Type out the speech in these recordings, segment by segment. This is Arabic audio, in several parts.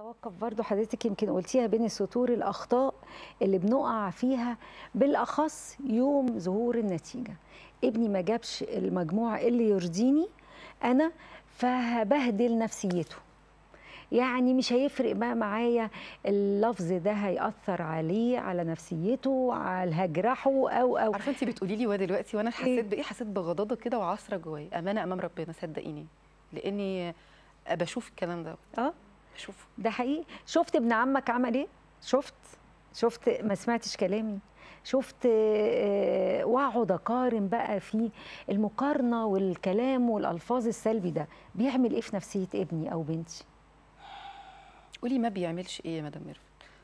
توقف برضو حضرتك يمكن قلتيها بين السطور الأخطاء اللي بنقع فيها بالأخص يوم ظهور النتيجة ابني ما جابش المجموع اللي يرضيني أنا فهبهدل نفسيته يعني مش هيفرق بقى معايا اللفظ ده هيأثر عليه على نفسيته على هجرحه او او عارفه انت بتقولي لي دلوقتي وانا حسيت إيه؟ بايه حسيت بغضاضه كده وعصره جوايا امانه امام ربنا صدقيني لاني بشوف الكلام ده اه شوف ده حقيقي شفت ابن عمك عمل ايه شفت شفت ما سمعتش كلامي شفت آه، واقعد اقارن بقى في المقارنه والكلام والالفاظ السلبي ده بيعمل ايه في نفسيه ابني او بنتي قولي ما بيعملش ايه يا مدام ميرفت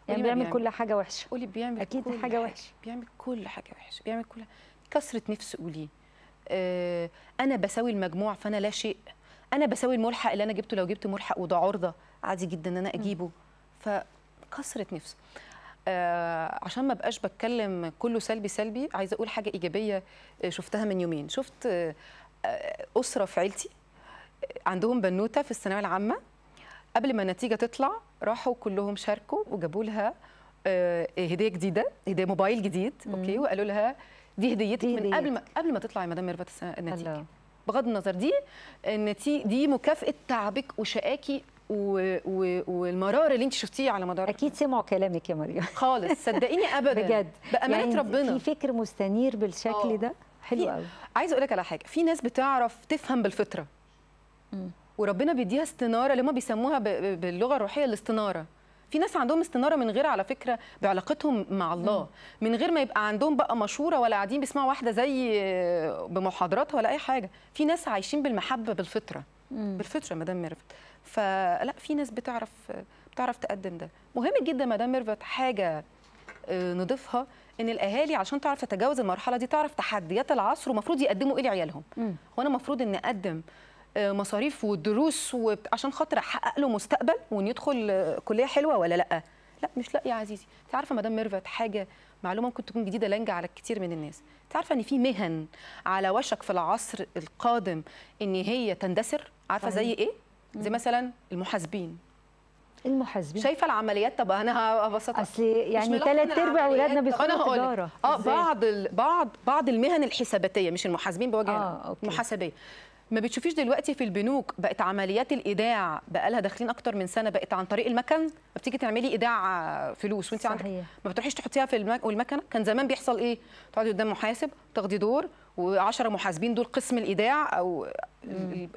يعني بيعمل, بيعمل كل حاجه وحشه قولي بيعمل اكيد كل حاجه وحشه بيعمل كل حاجه وحشه بيعمل كل كسره نفس قولي آه انا بساوي المجموع فانا لا شيء انا بساوي الملحق اللي انا جبته لو جبت ملحق وده عرضه عادي جدا ان انا اجيبه فكسرت نفسه آه عشان ما بقاش بتكلم كله سلبي سلبي عايزه اقول حاجه ايجابيه آه، شفتها من يومين شفت آه, آه، اسره في عيلتي آه، عندهم بنوته في الثانويه العامه قبل ما النتيجه تطلع راحوا كلهم شاركوا وجابوا لها آه هديه جديده هديه موبايل جديد مم. اوكي وقالوا لها دي هديتك من قبل ما قبل ما تطلع يا مدام ميرفت النتيجه الله. بغض النظر دي النتيجه دي مكافاه تعبك وشقاكي والمرارة والمرار اللي انت شفتيه على مدار اكيد سمعوا كلامك يا مريم خالص صدقيني ابدا بجد بامانه يعني ربنا في فكر مستنير بالشكل أوه. ده حلو قوي عايزه اقول لك على حاجه في ناس بتعرف تفهم بالفطره م. وربنا بيديها استناره اللي هم بيسموها باللغه الروحيه الاستناره في ناس عندهم استناره من غير على فكره بعلاقتهم مع الله من غير ما يبقى عندهم بقى مشوره ولا قاعدين بيسمعوا واحده زي بمحاضراتها ولا اي حاجه في ناس عايشين بالمحبه بالفطره بالفطره مدام ميرفت فلا في ناس بتعرف بتعرف تقدم ده مهم جدا مدام ميرفت حاجه آه، نضيفها ان الاهالي عشان تعرف تتجاوز المرحله دي تعرف تحديات العصر ومفروض يقدموا ايه لعيالهم وانا المفروض ان اقدم مصاريف ودروس عشان خاطر احقق له مستقبل وان يدخل كليه حلوه ولا لا لا مش لا يا عزيزي انت عارفه مدام ميرفت حاجه معلومه ممكن تكون جديده لانجه على كتير من الناس انت عارفه ان في مهن على وشك في العصر القادم ان هي تندثر عارفه زي ايه زي مثلا المحاسبين المحاسبين شايفه العمليات طب انا هبسطها اصل يعني ثلاث ارباع اولادنا بيدخلوا تجاره اه بعض بعض بعض المهن الحساباتيه مش المحاسبين بوجه آه، المحاسبيه ما بتشوفيش دلوقتي في البنوك بقت عمليات الايداع بقى لها داخلين اكتر من سنه بقت عن طريق المكن فبتيجي تعملي ايداع فلوس وانت عندك ما بتروحيش تحطيها في المك... المكنه كان زمان بيحصل ايه تقعدي قدام محاسب تاخدي دور و10 محاسبين دول قسم الايداع او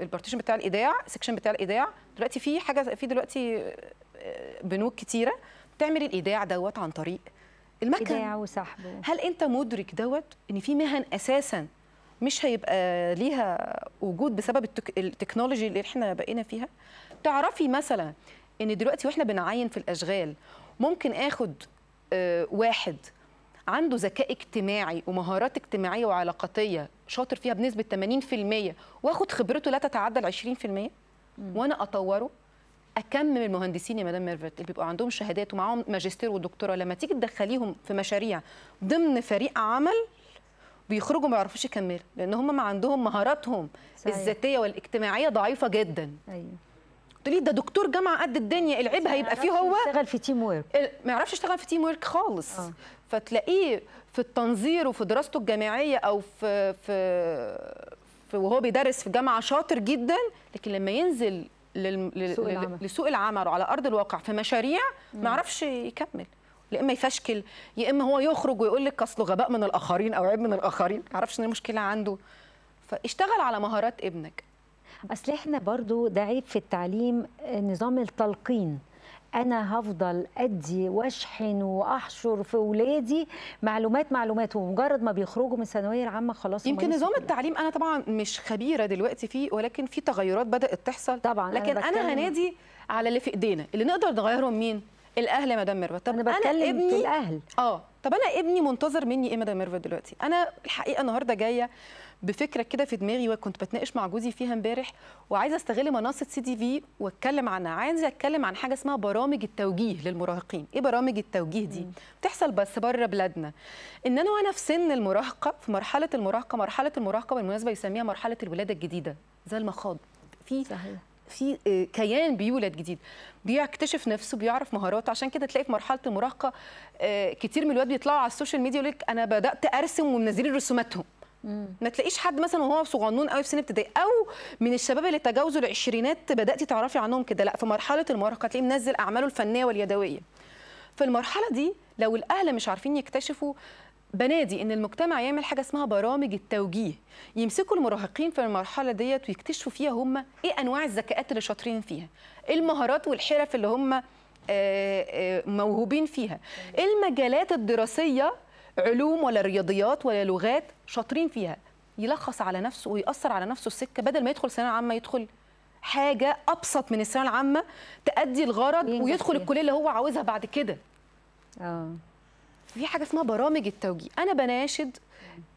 البارتيشن بتاع الايداع السكشن بتاع الايداع دلوقتي في حاجه في دلوقتي آه، بنوك كتيره بتعمل الايداع دوت عن طريق المكن ايداع وسحب هل انت مدرك دوت ان في مهن اساسا مش هيبقى ليها وجود بسبب التكنولوجي اللي احنا بقينا فيها تعرفي مثلا ان دلوقتي واحنا بنعين في الاشغال ممكن اخد آه، واحد عنده ذكاء اجتماعي ومهارات اجتماعيه وعلاقاتيه شاطر فيها بنسبه 80% واخد خبرته لا تتعدى ال 20% وانا اطوره اكمم المهندسين يا مدام ميرفت اللي بيبقوا عندهم شهادات ومعاهم ماجستير ودكتوراه لما تيجي تدخليهم في مشاريع ضمن فريق عمل بيخرجوا ما يعرفوش يكملوا لان هم ما عندهم مهاراتهم صحيح. الذاتيه والاجتماعيه ضعيفه جدا ايوه تقولي ده دكتور جامعه قد الدنيا العيب هيبقى فيه هو يشتغل في تيم ورك ما يعرفش يشتغل في تيم ورك خالص أوه. فتلاقيه في التنظير وفي دراسته الجامعيه او في في, في وهو بيدرس في جامعه شاطر جدا لكن لما ينزل العمل. لسوق العمل وعلى ارض الواقع في مشاريع ما يعرفش يكمل يا اما يفشكل يا اما هو يخرج ويقول لك اصله غباء من الاخرين او عيب من الاخرين ما اعرفش ان المشكله عنده فاشتغل على مهارات ابنك اصل احنا برضو ده عيب في التعليم نظام التلقين انا هفضل ادي واشحن واحشر في ولادي معلومات معلومات ومجرد ما بيخرجوا من الثانويه العامه خلاص يمكن نظام التعليم انا طبعا مش خبيره دلوقتي فيه ولكن في تغيرات بدات تحصل طبعا لكن انا, أنا هنادي على اللي في ايدينا اللي نقدر نغيرهم مين الاهل يا مدام ميرفت طب انا بتكلم أنا ابني... في الاهل اه طب انا ابني منتظر مني ايه مدام ميرفت دلوقتي انا الحقيقه النهارده جايه بفكره كده في دماغي وكنت بتناقش مع جوزي فيها امبارح وعايزه استغل منصه سي دي في واتكلم عنها عايزه اتكلم عن حاجه اسمها برامج التوجيه للمراهقين ايه برامج التوجيه دي بتحصل بس بره بلادنا ان انا وانا في سن المراهقه في مرحله المراهقه مرحله المراهقه بالمناسبه يسميها مرحله الولاده الجديده زي المخاض في صحيح. في آه، كيان بيولد جديد بيكتشف نفسه بيعرف مهاراته عشان كده تلاقي في مرحله المراهقه آه، كتير من الواد بيطلعوا على السوشيال ميديا يقول لك انا بدات ارسم ومنزلين رسوماتهم ما تلاقيش حد مثلا وهو صغنون قوي في سن ابتدائي او من الشباب اللي تجاوزوا العشرينات بداتي تعرفي عنهم كده لا في مرحله المراهقه تلاقيه منزل اعماله الفنيه واليدويه في المرحله دي لو الاهل مش عارفين يكتشفوا بنادي ان المجتمع يعمل حاجه اسمها برامج التوجيه يمسكوا المراهقين في المرحله ديت ويكتشفوا فيها هم ايه انواع الذكاءات اللي شاطرين فيها ايه المهارات والحرف اللي هم آه، آه، موهوبين فيها ايه المجالات الدراسيه علوم ولا رياضيات ولا لغات شاطرين فيها يلخص على نفسه ويأثر على نفسه السكه بدل ما يدخل ثانويه عامه يدخل حاجه ابسط من الثانويه العامه تأدي الغرض ويدخل الكليه اللي هو عاوزها بعد كده اه في حاجه اسمها برامج التوجيه انا بناشد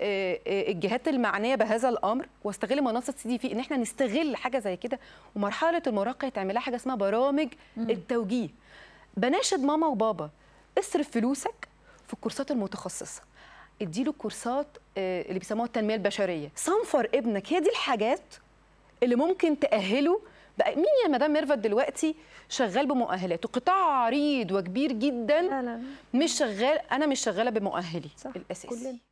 آه، آه، الجهات المعنيه بهذا الامر واستغل منصه سي دي في ان احنا نستغل حاجه زي كده ومرحله المراهقه تعملها حاجه اسمها برامج التوجيه بناشد ماما وبابا اصرف فلوسك في الكورسات المتخصصه اديله كورسات آه، اللي بيسموها التنميه البشريه صنفر ابنك هي دي الحاجات اللي ممكن تاهله بقى مين يا مدام ميرفت دلوقتي شغال بمؤهلاته وقطاع عريض وكبير جدا لا لا. مش شغال انا مش شغاله بمؤهلي صح. الاساسي كلنا.